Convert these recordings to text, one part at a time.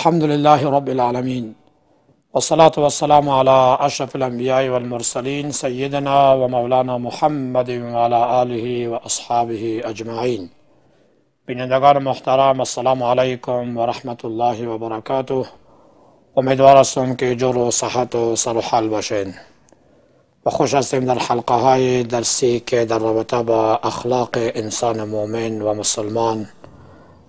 الحمد للہ رب العلمین وسلۃ والسلام على اشف المبیائی والمرسلین سید و مولانا محمد وعلى آله اصحاب اجماعین بینندگان نغان محترم السلام علیکم و اللہ وبرکاتہ امیدوار سم کے جور و صحت و سر و سرح البشین و خوش حسم های درسی در و با اخلاق انسان مومین و مسلمان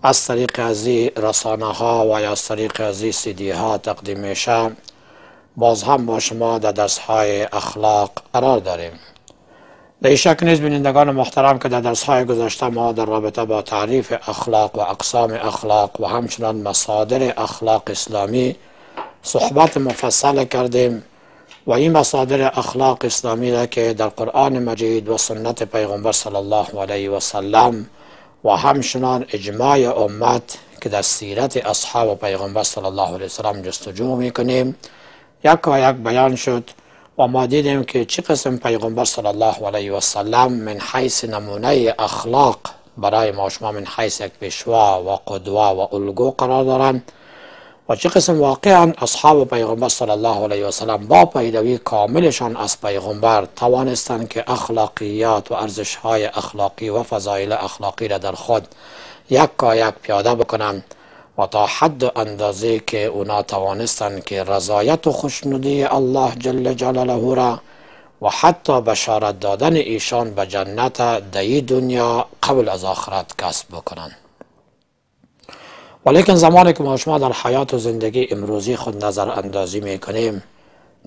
از طریق از رسانه ها و یا از طریق ازی سیدی ها تقدیم میشه باز هم با شما در درس های اخلاق قرار داریم در این شک نیز بینندگان محترم که در درس های گذشته ما در رابطه با تعریف اخلاق و اقسام اخلاق و همچنان مصادر اخلاق اسلامی صحبت مفصل کردیم و این مصادر اخلاق اسلامی را که در قرآن مجید و سنت پیغمبر صلی الله علیه و سلم و همچنان اجماع امت که در سیرت اصحاب و پیغمبر صلی الله علیه وسلم جستجو میکنیم یک و یک بیان شد و ما دیدیم که چه قسم پیغمبر صلی الله علیه وسلم من حیث نمونه اخلاق برای ما شما من حیث یک پیشوا و قدوه و الگو قرار دارند چه قسم واقعا اصحاب پیغمبر صلی الله علیه و سلم با پیروی کاملشان از پیغمبر توانستند که اخلاقیات و ارزش های اخلاقی و فضایل اخلاقی را در خود یک کا یک پیاده بکنند و تا حد اندازه که اونا توانستند که رضایت و خوشنودی الله جل جلاله را و حتی بشارت دادن ایشان به جنت دی دنیا قبل از آخرت کسب بکنند ولیکن زمانی که ما شما در حیات و زندگی امروزی خود نظر اندازی می کنیم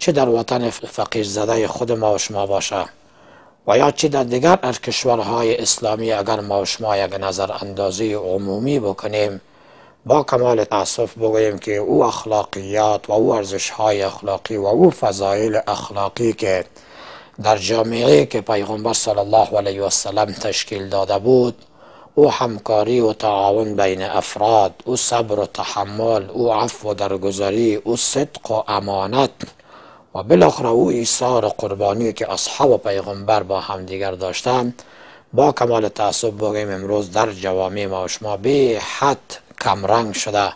چه در وطن فقیر زده خود ما و شما باشه و یا چه در دیگر از کشورهای اسلامی اگر ما و شما یک نظر اندازی عمومی بکنیم با کمال تاسف بگوییم که او اخلاقیات و او ارزش های اخلاقی و او فضایل اخلاقی که در جامعه که پیغمبر صلی الله علیه و سلم تشکیل داده بود او همکاری و تعاون بین افراد او صبر و تحمل او عفو و درگذاری او صدق و امانت و بالاخره او ایثار قربانی که اصحاب و پیغمبر با همدیگر داشتند با کمال تعصب بگیم امروز در جوامع ما و شما به حد کمرنگ شده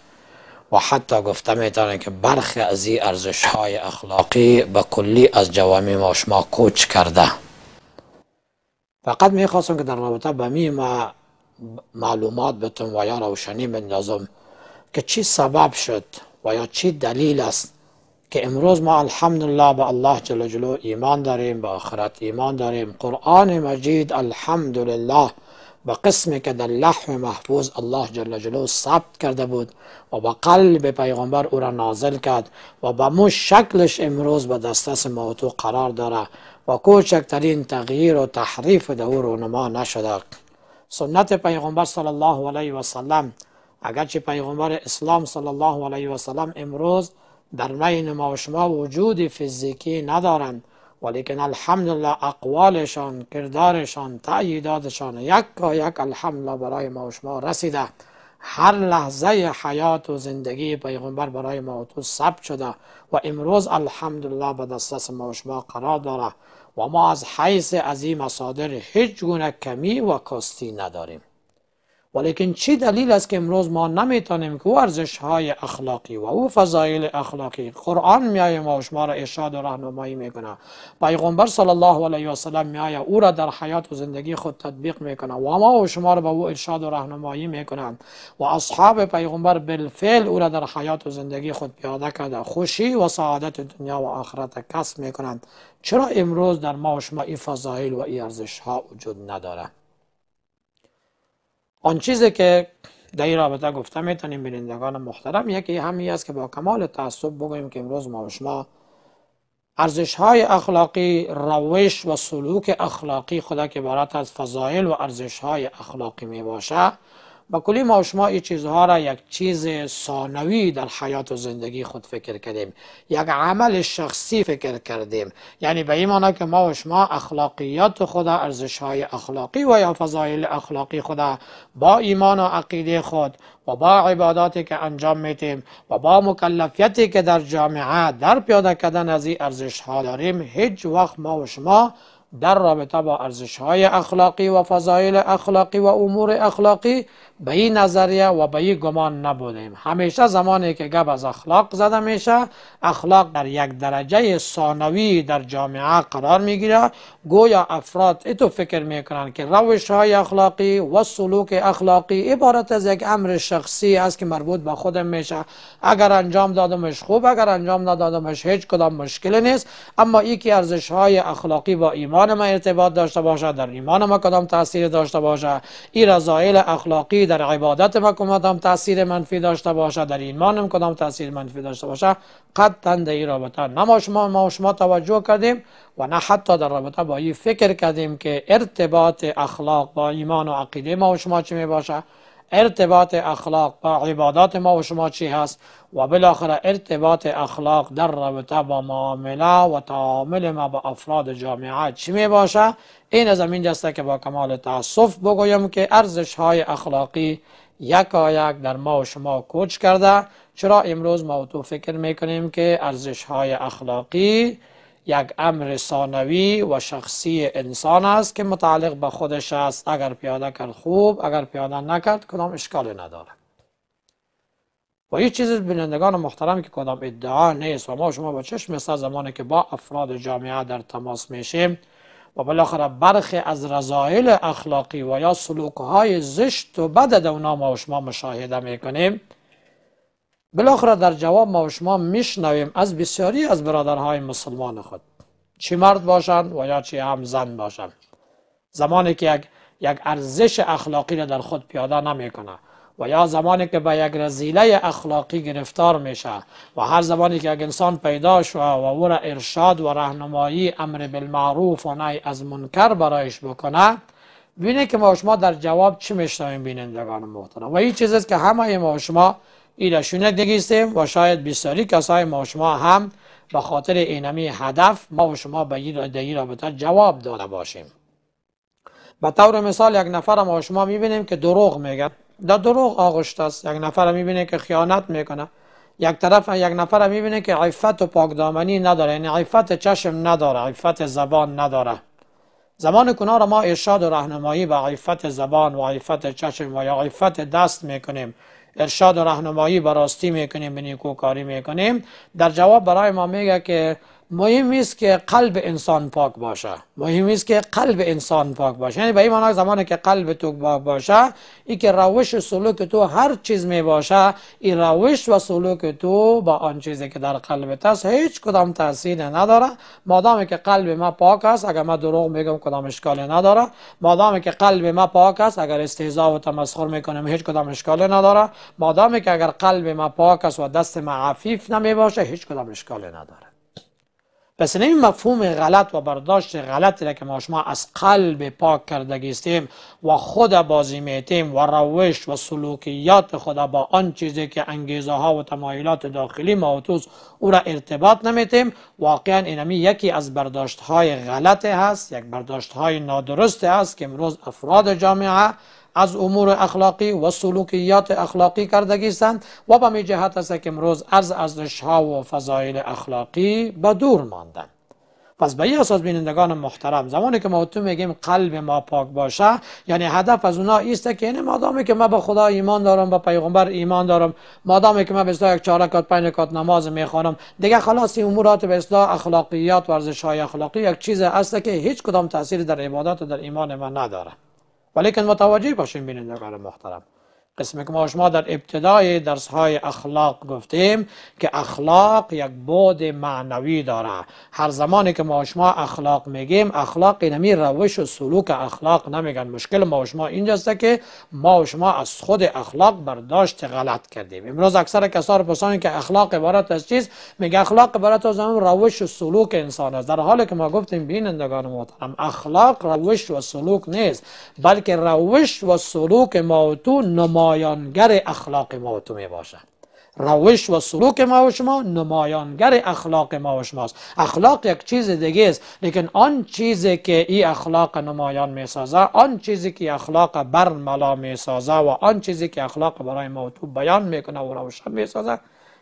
و حتی گفته میتونه که برخی از این ارزش های اخلاقی به کلی از جوامع ما و شما کوچ کرده فقط میخواستم که در رابطه به می ما معلومات بتون و یا روشنی بندازم که چی سبب شد و یا چی دلیل است که امروز ما الحمدلله به الله جل جلو ایمان داریم به آخرت ایمان داریم قرآن مجید الحمدلله به قسمی که در لحم محفوظ الله جل جلو ثبت کرده بود و به قلب پیغمبر او را نازل کرد و به مو شکلش امروز به دسترس ما قرار داره و کوچکترین تغییر و تحریف دور او رونما نشده سنت پیغمبر صلی الله علیه و سلم اگرچه پیغمبر اسلام صلی الله علیه و سلم امروز در بین ما و شما وجود فیزیکی ندارند ولیکن الحمدلله اقوالشان کردارشان تأییداتشان یک و یک الحمدلله برای ما و شما رسیده هر لحظه حیات و زندگی پیغمبر برای ما و تو ثبت شده و امروز الحمدلله به دسترس ما و شما قرار داره و ما از حیث از این مصادر هیچ گونه کمی و کاستی نداریم ولیکن چی دلیل است که امروز ما نمیتونیم که او های اخلاقی و او فضایل اخلاقی قرآن میایه ما شما را ارشاد و راهنمایی میکنه پیغمبر صلی الله علیه و سلم میایه او را در حیات و زندگی خود تطبیق میکنه و ما و شما را به او ارشاد و راهنمایی میکنند و اصحاب پیغمبر بالفعل او را در حیات و زندگی خود پیاده کرده خوشی و سعادت دنیا و آخرت کسب میکنند چرا امروز در ما و شما این فضایل و ارزش ها وجود نداره آن چیزی که در این رابطه گفته میتونیم بینندگان محترم یکی همی است که با کمال تعصب بگوییم که امروز ما و شما ارزش های اخلاقی روش و سلوک اخلاقی خدا که عبارت از فضایل و ارزش های اخلاقی می باشه با کلی ما شما این چیزها را یک چیز ثانوی در حیات و زندگی خود فکر کردیم یک عمل شخصی فکر کردیم یعنی به این که ما و شما اخلاقیات خود ارزش های اخلاقی و یا فضایل اخلاقی خود با ایمان و عقیده خود و با عباداتی که انجام میتیم و با مکلفیتی که در جامعه در پیاده کردن از این ارزش ها داریم هیچ وقت ما و شما در رابطه با ارزش های اخلاقی و فضایل اخلاقی و امور اخلاقی به این نظریه و به این گمان نبودیم همیشه زمانی که گب از اخلاق زده میشه اخلاق در یک درجه ثانوی در جامعه قرار میگیره گویا افراد ایتو فکر میکنن که روش های اخلاقی و سلوک اخلاقی عبارت از یک امر شخصی است که مربوط به خودم میشه اگر انجام دادمش خوب اگر انجام ندادمش هیچ کدام مشکل نیست اما یکی ارزش های اخلاقی با ایمان ایمان ما ارتباط داشته باشه در ایمان ما کدام تاثیر داشته باشه این رضایل اخلاقی در عبادت ما کدام تاثیر منفی داشته باشه در ایمان ما کدام تاثیر منفی داشته باشد قطعا در این رابطه نه ما شما ما توجه کردیم و نه حتی در رابطه با این فکر کردیم که ارتباط اخلاق با ایمان و عقیده ما و شما چه می باشد ارتباط اخلاق با عبادات ما و شما چی هست و بالاخره ارتباط اخلاق در رابطه با معامله و تعامل ما با افراد جامعه چی می باشه این از همین جسته که با کمال تعصف بگویم که ارزش های اخلاقی یکایک یک در ما و شما کوچ کرده چرا امروز ما تو فکر میکنیم که ارزش های اخلاقی یک امر ثانوی و شخصی انسان است که متعلق به خودش است اگر پیاده کرد خوب اگر پیاده نکرد کدام اشکالی نداره و یه چیزی بینندگان محترم که کدام ادعا نیست و ما شما با چشم مثل زمانی که با افراد جامعه در تماس میشیم و بالاخره برخی از رضایل اخلاقی و یا سلوک های زشت و بد در اونا ما شما مشاهده میکنیم بالاخره در جواب ما و شما میشنویم از بسیاری از برادرهای مسلمان خود چی مرد باشن و یا چی هم زن باشن زمانی که یک یک ارزش اخلاقی را در خود پیاده نمیکنه و یا زمانی که به یک رزیله اخلاقی گرفتار میشه و هر زمانی که یک انسان پیدا شوه و او را ارشاد و راهنمایی امر بالمعروف و نهی از منکر برایش بکنه بینه که ما شما در جواب چی میشنویم بینندگان محترم و این چیزی که همه ما شما شونه دگیستیم و شاید بسیاری کسای ما و شما هم به خاطر اینمی هدف ما و شما به این رابطه جواب داده باشیم به طور مثال یک نفر ما شما میبینیم که دروغ میگه در دروغ آغشت است یک نفر میبینه که خیانت میکنه یک طرف یک نفر میبینه که عفت و پاکدامنی نداره یعنی عفت چشم نداره عفت زبان نداره زمان کنار ما ارشاد و رهنمایی به عفت زبان و عفت چشم و یا عفت دست میکنیم ارشاد و راهنمایی براستی میکنیم به کاری میکنیم در جواب برای ما میگه که مهم است که قلب انسان پاک باشه مهم است که قلب انسان پاک باشه یعنی به این معنی زمانی که قلب تو پاک باشه ای که روش و سلوک تو هر چیز می باشه این روش و سلوک تو با آن چیزی که در قلب است هیچ کدام تاثیر نداره مادامی که قلب ما پاک است اگر ما دروغ میگم کدام اشکالی نداره مادامی که قلب ما پاک است اگر استهزا و تمسخر میکنم هیچ کدام اشکالی نداره مادامی که اگر قلب ما پاک است و دست ما عفیف نمی باشه هیچ کدام اشکالی نداره پس این مفهوم غلط و برداشت غلطی را که ما شما از قلب پاک کرده گیستیم و خود بازی میتیم و روش و سلوکیات خدا با آن چیزی که انگیزه ها و تمایلات داخلی ما او را ارتباط نمیتیم واقعا اینمی یکی از برداشت های غلط هست یک برداشت های نادرست هست که امروز افراد جامعه از امور اخلاقی و سلوکیات اخلاقی کردگی هستند و به می جهت است که امروز از ارزش و فضایل اخلاقی به دور ماندند پس به این اساس بینندگان محترم زمانی که ما تو میگیم قلب ما پاک باشه یعنی هدف از اونا ایسته که این یعنی مادامی که ما به خدا ایمان دارم به پیغمبر ایمان دارم مادامی که ما به یک چارکات پنج کات نماز میخوانم دیگه خلاص این امورات به اصلاح اخلاقیات های اخلاقی یک چیز است که هیچ کدام تاثیر در عبادت و در ایمان من نداره ولكن متواجد باشین بینندگان المحترم قسمی که ما شما در ابتدای درس های اخلاق گفتیم که اخلاق یک بود معنوی داره هر زمانی که ما شما اخلاق میگیم اخلاق نمی روش و سلوک اخلاق نمیگن مشکل ما شما اینجاست که ما شما از خود اخلاق برداشت غلط کردیم امروز اکثر کسار پسانی که اخلاق عبارت از چیز میگه اخلاق عبارت از هم روش و سلوک انسان است در حالی که ما گفتیم بینندگان محترم اخلاق روش و سلوک نیست بلکه روش و سلوک ما تو نمایانگر اخلاق ما و تو می باشه روش و سلوک ما و شما نمایانگر اخلاق ما و شماست اخلاق یک چیز دیگه است لیکن آن چیزی که ای اخلاق نمایان می سازه آن چیزی که اخلاق برملا می سازه و آن چیزی که اخلاق برای ما تو بیان میکنه و روش می سازه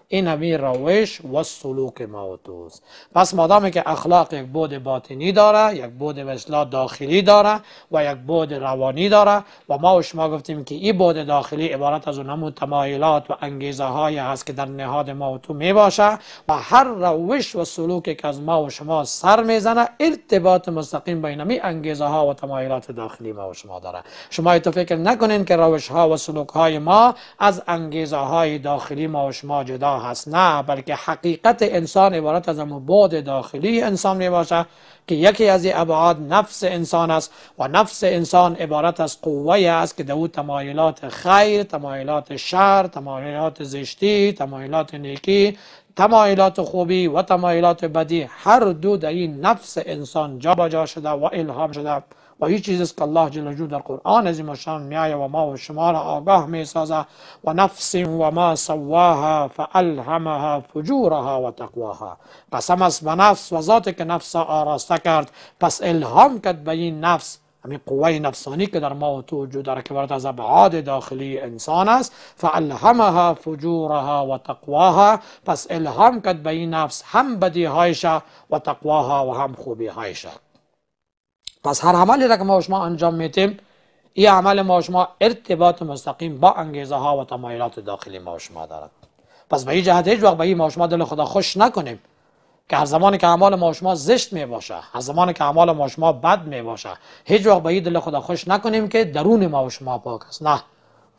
این همی روش و سلوک ما توست پس مادامی که اخلاق یک بود باطنی داره یک بود مثلا داخلی داره و یک بود روانی داره و ما و شما گفتیم که این بود داخلی عبارت از اون همون تمایلات و انگیزه های هست که در نهاد ما و تو می باشه و هر روش و سلوکی که از ما و شما سر میزنه ارتباط مستقیم بین می انگیزه ها و تمایلات داخلی ما و شما داره شما تو فکر نکنین که روش ها و سلوک های ما از انگیزه های داخلی ما و شما جدا نه بلکه حقیقت انسان عبارت از امو بعد داخلی انسان می باشد که یکی از ابعاد نفس انسان است و نفس انسان عبارت از قوه است که دو تمایلات خیر تمایلات شر تمایلات زشتی تمایلات نیکی تمایلات خوبی و تمایلات بدی هر دو در این نفس انسان جابجا شده و الهام شده و هیچ چیز است که الله جل در قرآن عظیم شان میایه و ما و شما را آگاه می سازه و نفس و ما سواها فالهمها فجورها و تقواها قسم است به نفس و ذاتی که نفس آراسته کرد پس الهام کرد به این نفس همین قوه نفسانی که در ما و تو وجود داره که برات از ابعاد داخلی انسان است فالهمها فجورها و تقواها پس الهام کرد به این نفس هم بدیهایش و تقواها و هم خوبیهایش پس هر عملی را که ما شما انجام میتیم این عمل ما شما ارتباط مستقیم با انگیزه ها و تمایلات داخلی ما شما دارد پس به این جهت هیچ وقت به این ما شما دل خدا خوش نکنیم که هر زمانی که اعمال ما شما زشت می باشه هر زمانی که اعمال ما شما بد می باشه هیچ وقت به این دل خدا خوش نکنیم که درون ما شما پاک است نه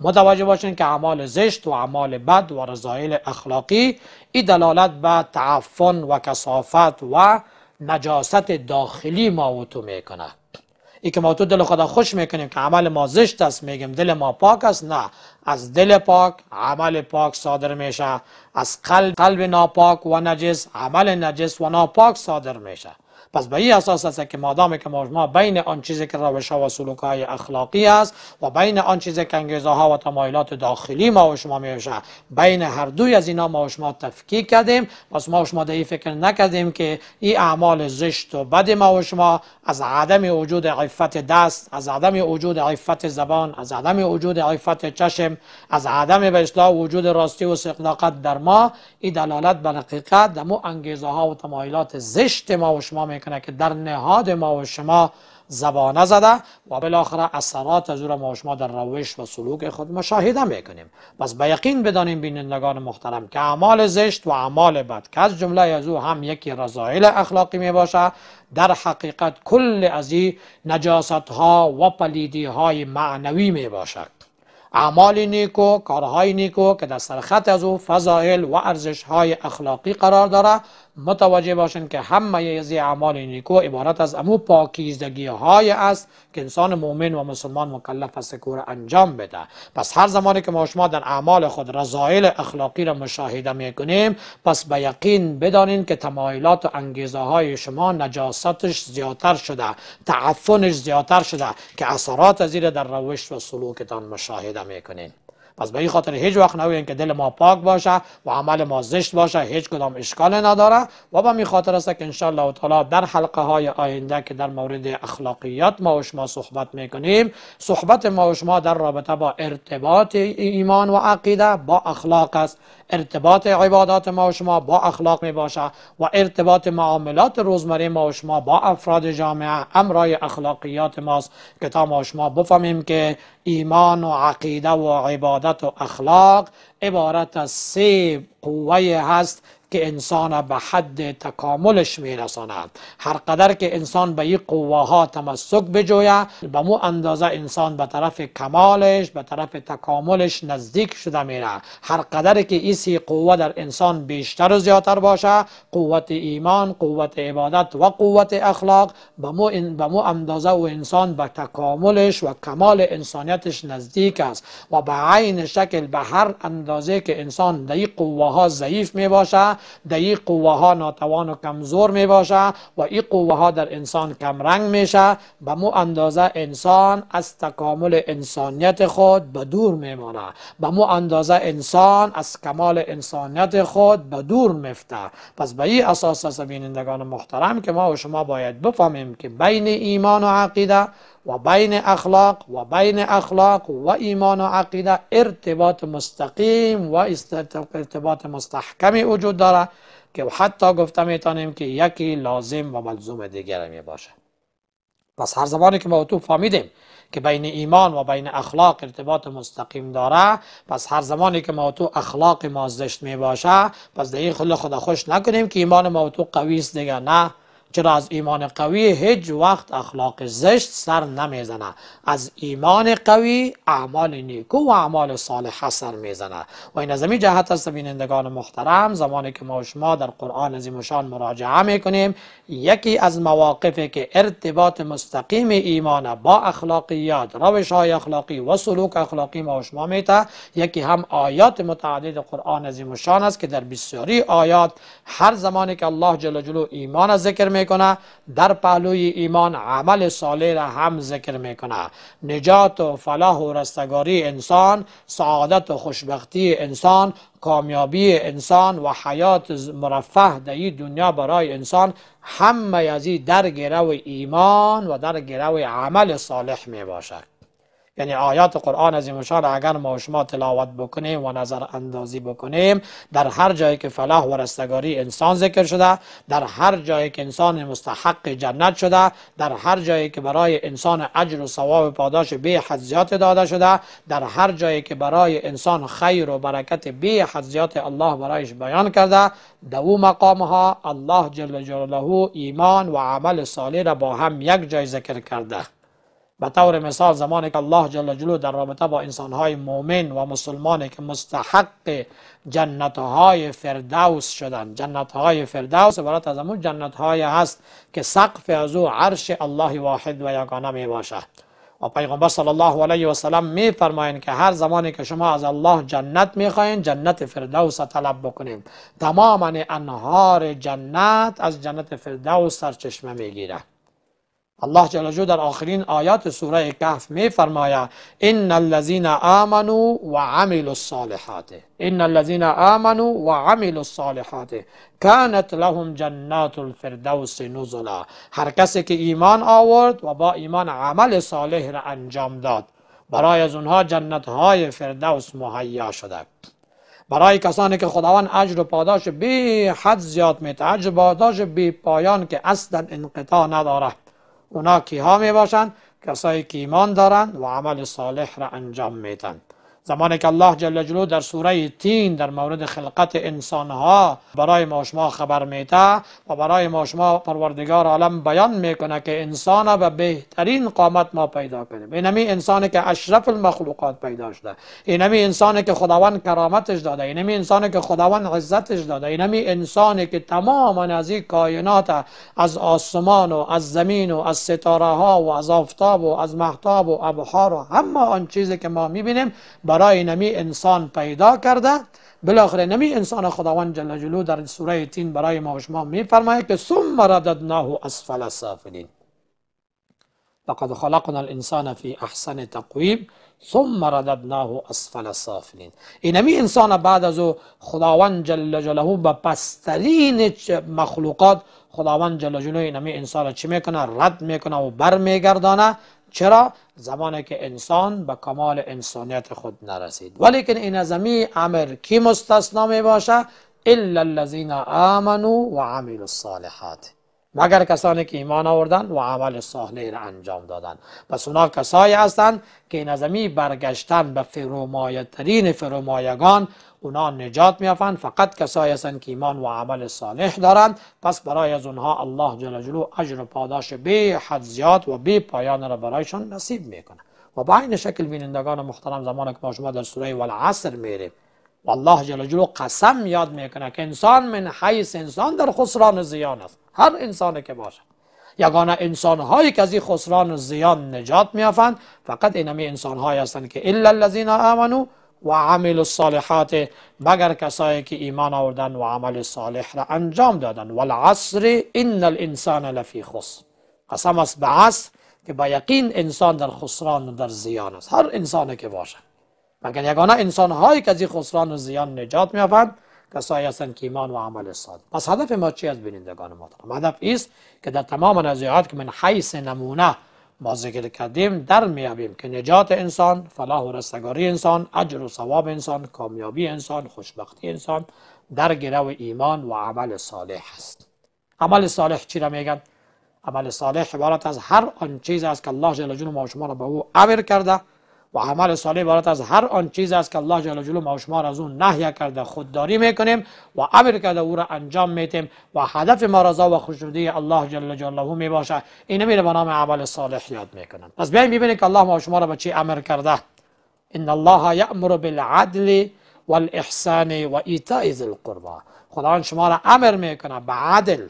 متوجه باشین که اعمال زشت و اعمال بد و رضایل اخلاقی این دلالت به تعفن و کسافت و نجاست داخلی ما و تو میکنه ای که ما تو دل خدا خوش میکنیم که عمل ما زشت است میگیم دل ما پاک است نه از دل پاک عمل پاک صادر میشه از قلب قلب ناپاک و نجس عمل نجس و ناپاک صادر میشه پس به این اساس است که مادام که ما بین آن چیزی که روش ها و سلوک های اخلاقی است و بین آن چیزی که انگیزه ها و تمایلات داخلی ما و شما میشه بین هر دوی از اینا ما و شما تفکیک کردیم پس ما و شما دیگه فکر نکردیم که این اعمال زشت و بد ما و شما از عدم وجود عفت دست از عدم وجود عفت زبان از عدم وجود عفت چشم از عدم به وجود راستی و صداقت در ما این دلالت بر حقیقت دمو انگیزه ها و تمایلات زشت ما و شما می میکنه که در نهاد ما و شما زبانه زده و بالاخره اثرات از ما و شما در روش و سلوک خود مشاهده میکنیم پس به یقین بدانیم بینندگان محترم که اعمال زشت و اعمال بد که از جمله از او هم یکی رضایل اخلاقی می در حقیقت کل از این نجاست ها و پلیدی های معنوی می باشد اعمال نیکو کارهای نیکو که در سرخط از او فضایل و ارزش های اخلاقی قرار داره متوجه باشین که همه از اعمال نیکو عبارت از امو پاکیزدگی های است که انسان مؤمن و مسلمان مکلف است که انجام بده پس هر زمانی که ما شما در اعمال خود رضایل اخلاقی را مشاهده میکنیم پس به یقین بدانین که تمایلات و انگیزه های شما نجاستش زیادتر شده تعفنش زیادتر شده که اثرات از در روش و سلوکتان مشاهده کنیم. پس به این خاطر هیچ وقت نویین که دل ما پاک باشه و عمل ما زشت باشه هیچ کدام اشکال نداره و به می خاطر است که انشالله و تعالی در حلقه های آینده که در مورد اخلاقیات ما و شما صحبت میکنیم صحبت ما و شما در رابطه با ارتباط ایمان و عقیده با اخلاق است ارتباط عبادات ما و شما با اخلاق می باشه و ارتباط معاملات روزمره ما و شما با افراد جامعه امرای اخلاقیات ماست که تا ما شما بفهمیم که ایمان و عقیده و عبادت و اخلاق عبارت از سه قوه هست که انسان به حد تکاملش میرساند هر قدر که انسان به این ها تمسک بجویه به مو اندازه انسان به طرف کمالش به طرف تکاملش نزدیک شده میره هر قدر که ایسی قوه در انسان بیشتر و زیادتر باشه قوت ایمان قوت عبادت و قوت اخلاق به مو, مو اندازه و انسان به تکاملش و کمال انسانیتش نزدیک است و به عین شکل به هر اندازه که انسان در این ها ضعیف می باشه در این قوه ها ناتوان و کمزور می باشه و این قوه ها در انسان کمرنگ میشه به مو اندازه انسان از تکامل انسانیت خود به دور میمانه به مو اندازه انسان از کمال انسانیت خود به دور میفته پس به این اساس بینندگان محترم که ما و شما باید بفهمیم که بین ایمان و عقیده و بین اخلاق و بین اخلاق و ایمان و عقیده ارتباط مستقیم و ارتباط مستحکمی وجود داره که حتی گفته میتانیم که یکی لازم و ملزوم دیگر می باشه پس هر زمانی که ما تو فهمیدیم که بین ایمان و بین اخلاق ارتباط مستقیم داره پس هر زمانی که ما تو اخلاق ما زشت می باشه پس دیگه خود خدا خوش نکنیم که ایمان ما تو قویست دیگه نه چرا از ایمان قوی هیچ وقت اخلاق زشت سر نمیزنه از ایمان قوی اعمال نیکو و اعمال صالح سر میزنه و این از جهت است بینندگان محترم زمانی که ما و شما در قرآن عظیم شان مراجعه میکنیم یکی از مواقفی که ارتباط مستقیم ایمان با اخلاقیات روش های اخلاقی و سلوک اخلاقی ما و شما میته یکی هم آیات متعدد قرآن عظیم شان است که در بسیاری آیات هر زمانی که الله جل جلو ایمان ذکر میکنه در پهلوی ایمان عمل صالح را هم ذکر میکنه نجات و فلاح و رستگاری انسان سعادت و خوشبختی انسان کامیابی انسان و حیات مرفه در این دنیا برای انسان همه از در گروه ایمان و در گروه عمل صالح می یعنی آیات قرآن این شان اگر ما شما تلاوت بکنیم و نظر اندازی بکنیم در هر جایی که فلاح و رستگاری انسان ذکر شده در هر جایی که انسان مستحق جنت شده در هر جایی که برای انسان اجر و ثواب پاداش بی حد داده شده در هر جایی که برای انسان خیر و برکت بی حد الله برایش بیان کرده دو مقام ها الله جل جلاله ایمان و عمل صالح را با هم یک جای ذکر کرده به طور مثال زمانی که الله جل جلو در رابطه با انسانهای مؤمن و مسلمانی که مستحق جنتهای فردوس شدن جنتهای فردوس برات از امون جنتهای هست که سقف از او عرش الله واحد و یکانه می باشد و پیغمبر صلی الله علیه و سلم می که هر زمانی که شما از الله جنت می جنت فردوس طلب بکنیم تمام انهار جنت از جنت فردوس سرچشمه می الله جل جلاله در آخرین آیات سوره کهف میفرماید ان الذين آمنوا وعملوا الصالحات ان الذين آمنوا وعملوا الصالحات كانت لهم جنات الفردوس نزلا هر کسی که ایمان آورد و با ایمان عمل صالح را انجام داد برای از اونها جنت های فردوس مهیا شده برای کسانی که خداوند اجر و پاداش بی حد زیاد میده اجر پاداش بی پایان که اصلا انقطاع نداره اونا کیها می باشند کسایی که ایمان دارند و عمل صالح را انجام میدن زمانی که الله جل جلو در سوره تین در مورد خلقت انسانها برای ما شما خبر میده و برای ما شما پروردگار عالم بیان میکنه که انسان به بهترین قامت ما پیدا کردیم اینمی انسانی که اشرف المخلوقات پیدا شده اینمی انسانی که خداوند کرامتش داده اینمی انسانی که خداوند عزتش داده اینمی انسانی که تمام از این کائنات از آسمان و از زمین و از ستاره ها و از آفتاب و از محتاب و ابحار و همه آن چیزی که ما میبینیم برای نمی انسان پیدا کرده بالاخره نمی انسان خداوند جل جلو در سوره تین برای ما و شما میفرماید که ثم رددناه اسفل سافلین لقد خلقنا الانسان فی احسن تقویم ثم رددناه اسفل سافلین اینمی انسان بعد از او خداوند جل جلاله به پسترین مخلوقات خداوند جل جلاله اینمی انسان چی میکنه رد میکنه و بر میگردانه چرا زمانی که انسان به کمال انسانیت خود نرسید ولیکن این زمی امر کی مستثنا می باشه الا الذین آمنوا و عملوا الصالحات مگر کسانی که ایمان آوردن و عمل صالح را انجام دادن پس اونا کسایی هستند که نظمی برگشتن به فرومایترین فرمایگان فرومایگان اونا نجات میافند فقط کسایی هستند که ایمان و عمل صالح دارند پس برای از اونها الله جل جلو اجر و پاداش بی حد زیاد و بی پایان را برایشان نصیب میکنه و با این شکل بینندگان محترم زمان که ما شما در سوره والعصر میریم الله جل جلو قسم یاد میکنه که انسان من حیث انسان در خسران زیان است هر انسان که باشه. یگانه انسان هایی که از این خسران و زیان نجات میافند فقط این همی انسان هایی هستند که الا الذین امنوا و عمل الصالحات مگر کسایی که ایمان آوردن و عمل صالح را انجام دادن والعصر ان الانسان لفی خسر قسم است به عصر که با یقین انسان در خسران و در زیان است هر انسانی که باشه. مگر یگانه انسان هایی که از این خسران و زیان نجات میافند کسایی هستند که ایمان و عمل صادق پس هدف ما چی از بینندگان محترم هدف است که در تمام نزیحات که من حیث نمونه ما ذکر کردیم در میابیم که نجات انسان فلاح و رستگاری انسان اجر و ثواب انسان کامیابی انسان خوشبختی انسان در گرو ایمان و عمل صالح است عمل صالح چی را میگن عمل صالح عبارت از هر آن چیز است که الله جل جلاله ما شما را به او امر کرده و عمل صالح عبارت از هر آن چیز است که الله جل جلاله ما و شما را از اون نهی کرده خودداری میکنیم و امر کرده او را انجام میتیم و هدف ما رضا و خوشنودی الله جل جلاله می باشه این میره به نام عمل صالح یاد میکنن پس بیایم ببینیم که الله ما شما را به چی امر کرده ان الله یامر بالعدل والاحسان و ایتاء ذی القربی خداوند شما را امر میکنه به عدل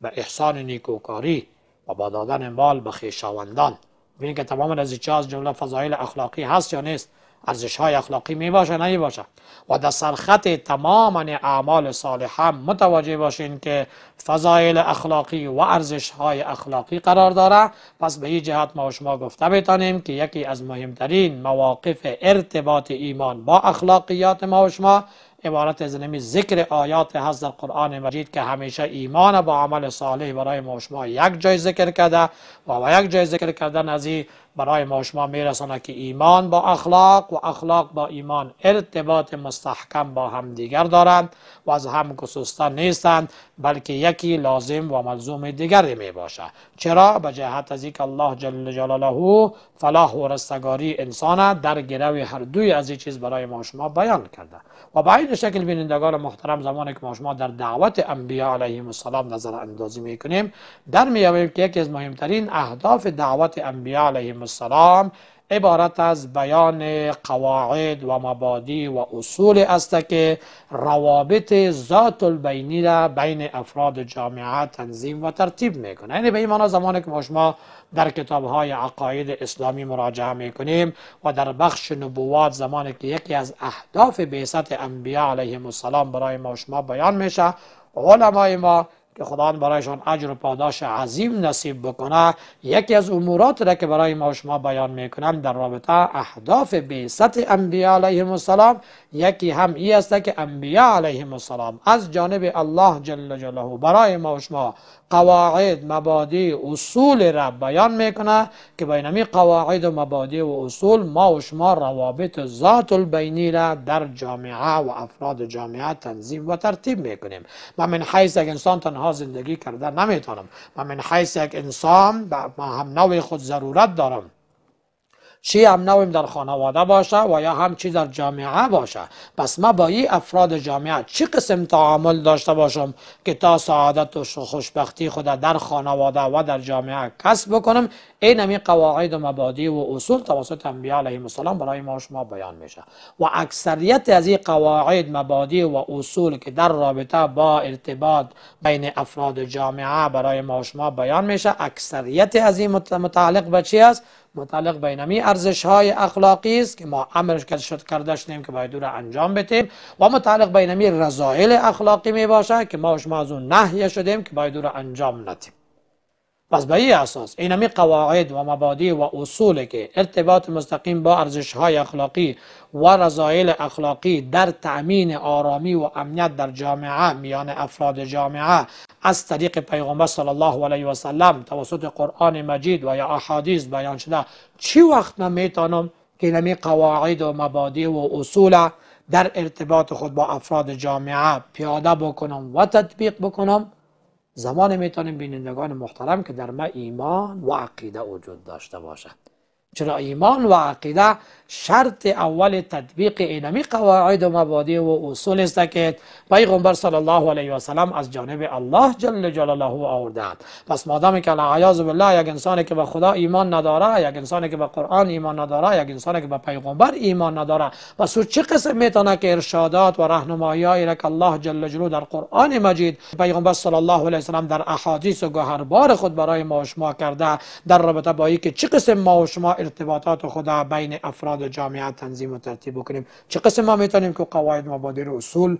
به احسان نیکوکاری و با دادن مال به خیشاوندان ببین که تمام چه از جمله فضایل اخلاقی هست یا نیست ارزش های اخلاقی می باشه نه باشه و در سرخط تمام اعمال هم متوجه باشین که فضایل اخلاقی و ارزش های اخلاقی قرار داره پس به این جهت ما و شما گفته بتانیم که یکی از مهمترین مواقف ارتباط ایمان با اخلاقیات ما و شما عبارت از نمی ذکر آیات حضرت در قرآن مجید که همیشه ایمان با عمل صالح برای ما یک جای ذکر کرده و یک جای ذکر کردن از برای ما شما میرسانه که ایمان با اخلاق و اخلاق با ایمان ارتباط مستحکم با هم دیگر دارند و از هم گسسته نیستند بلکه یکی لازم و ملزوم دیگری می باشد چرا به جهت از اینکه الله جل جلاله فلاح و رستگاری انسان در گروی هر دوی از این چیز برای ما شما بیان کرده و به این شکل بینندگان محترم زمانی که ما شما در دعوت انبیا علیهم السلام نظر اندازی می در می که یکی از مهمترین اهداف دعوت انبیا علیهم السلام عبارت از بیان قواعد و مبادی و اصول است که روابط ذات البینی را بین افراد جامعه تنظیم و ترتیب میکنه یعنی به این معنا زمانی که ما شما در کتاب های عقاید اسلامی مراجعه میکنیم و در بخش نبوات زمانی که یکی از اهداف بعثت انبیا علیهم السلام برای ما شما بیان میشه علمای ما که خدا برایشان اجر و پاداش عظیم نصیب بکنه یکی از امورات را که برای ما و شما بیان میکنم در رابطه اهداف بیست انبیا علیهم السلام یکی هم ای است که انبیا علیهم السلام از جانب الله جل جلاله برای ما و شما قواعد مبادی اصول را بیان میکنه که بین امی قواعد و مبادی و اصول ما و شما روابط ذات البینی را در جامعه و افراد جامعه تنظیم و ترتیب میکنیم من من حیث یک انسان تنها زندگی کرده نمیتونم من من حیث یک انسان به هم خود ضرورت دارم چی هم در خانواده باشه و یا هم چی در جامعه باشه پس ما با این افراد جامعه چی قسم تعامل داشته باشم که تا سعادت و خوشبختی خود در خانواده و در جامعه کسب بکنم این همین قواعد و مبادی و اصول توسط انبیاء علیه السلام برای ما شما بیان میشه و اکثریت از این قواعد مبادی و اصول که در رابطه با ارتباط بین افراد جامعه برای ما شما بیان میشه اکثریت از این متعلق به چی است متعلق به نمی ارزش های اخلاقی است که ما امرش کرده شدیم که باید او را انجام بتیم و متعلق به نمی رضایل اخلاقی می باشه که ما شما از اون نهی شدیم که باید او انجام ندیم پس به این اساس این قواعد و مبادی و اصول که ارتباط مستقیم با ارزش های اخلاقی و رضایل اخلاقی در تأمین آرامی و امنیت در جامعه میان افراد جامعه از طریق پیغمبر صلی الله علیه و سلم توسط قرآن مجید و یا احادیث بیان شده چی وقت من میتانم که این قواعد و مبادی و اصول در ارتباط خود با افراد جامعه پیاده بکنم و تطبیق بکنم زمان میتونیم بینندگان محترم که در ما ایمان و عقیده وجود داشته باشد چرا ایمان و عقیده شرط اول تطبیق اینمی قواعد و مبادی و اصول است که پیغمبر صلی الله علیه و سلم از جانب الله جل جلاله آورده پس مادام که عیاذ بالله یک انسانی که به خدا ایمان نداره یک انسانی که به قرآن ایمان نداره یک انسانی که به پیغمبر ایمان نداره پس او چه قسم میتونه که ارشادات و راهنمایی را که الله جل جلاله در قرآن مجید پیغمبر صلی الله علیه و سلام در احادیث و خود برای ما شما کرده در رابطه با که چه قسم ما ارتباطات خدا بین افراد و جامعه تنظیم و ترتیب بکنیم چه قسم ما میتونیم که قواعد مبادر اصول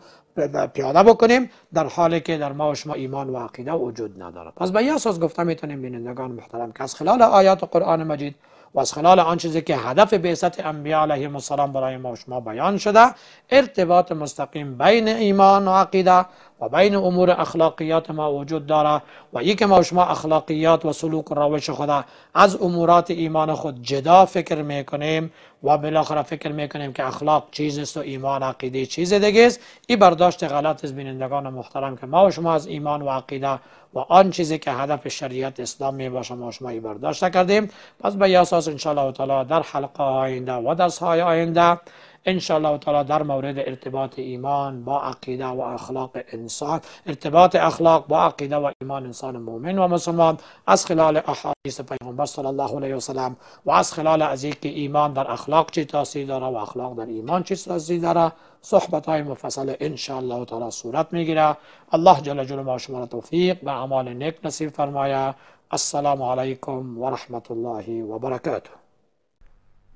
پیاده بکنیم در حالی که در ما و شما ایمان و عقیده وجود نداره پس به این اساس گفتم میتونیم بینندگان محترم که از خلال آیات قرآن مجید و از خلال آن چیزی که هدف بعثت انبیا علیهم السلام برای ما شما بیان شده ارتباط مستقیم بین ایمان و عقیده و بین امور اخلاقیات ما وجود داره و یک ما شما اخلاقیات و سلوک و روش خدا از امورات ایمان خود جدا فکر میکنیم و بالاخره فکر میکنیم که اخلاق چیز است و ایمان عقیده چیز دیگه است این برداشت غلط از بینندگان محترم که ما و شما از ایمان و عقیده و آن چیزی که هدف شریعت اسلام می باشه ما شما این برداشت کردیم پس به اساس ان شاء الله تعالی در حلقه آینده و درس های آینده إن شاء الله تعالى در مورد ارتباط ایمان با عقیده و اخلاق انسان ارتباط اخلاق با عقیده و ایمان انسان مؤمن و مسلمان از خلال احادیث پیامبر صلی الله علیه و سلم و از خلال از اینکه ایمان در اخلاق چی تاثیر داره و اخلاق در ایمان چی تاثیر داره صحبت های مفصل ان شاء الله تعالی صورت میگیره الله جل جلاله ما شما را توفیق به اعمال نیک نصیب فرمایه السلام علیکم و رحمت الله و برکاته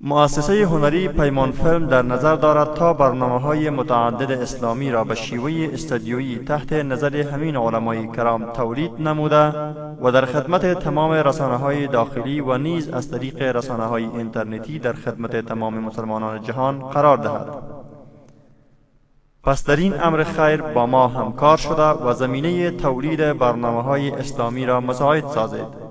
مؤسسه هنری پیمان فلم در نظر دارد تا برنامه های متعدد اسلامی را به شیوه استودیویی تحت نظر همین علمای کرام تولید نموده و در خدمت تمام رسانه های داخلی و نیز از طریق رسانه های اینترنتی در خدمت تمام مسلمانان جهان قرار دهد. پس در این امر خیر با ما همکار شده و زمینه تولید برنامه های اسلامی را مساعد سازید.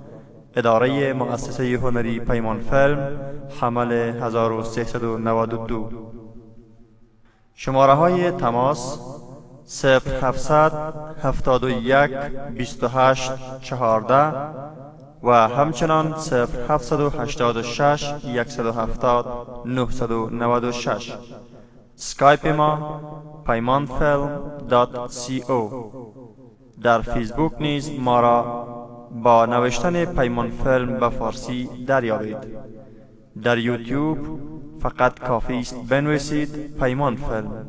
اداره مؤسسه هنری پیمان فلم حمل 1392 شماره های تماس 0700 71 28 14 و همچنان 0786 170 996 سکایپ ما پیمانفلم.co در فیسبوک نیز ما را با نوشتن پیمان فلم به فارسی دریابید در یوتیوب فقط کافی است بنویسید پیمان فلم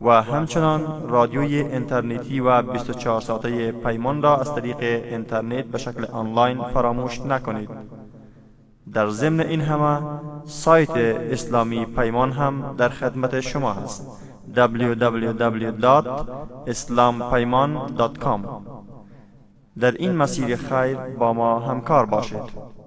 و همچنان رادیوی اینترنتی و 24 ساعته پیمان را از طریق اینترنت به شکل آنلاین فراموش نکنید در ضمن این همه سایت اسلامی پیمان هم در خدمت شما هست www.islampayman.com در این مسیر خیر با ما همکار باشید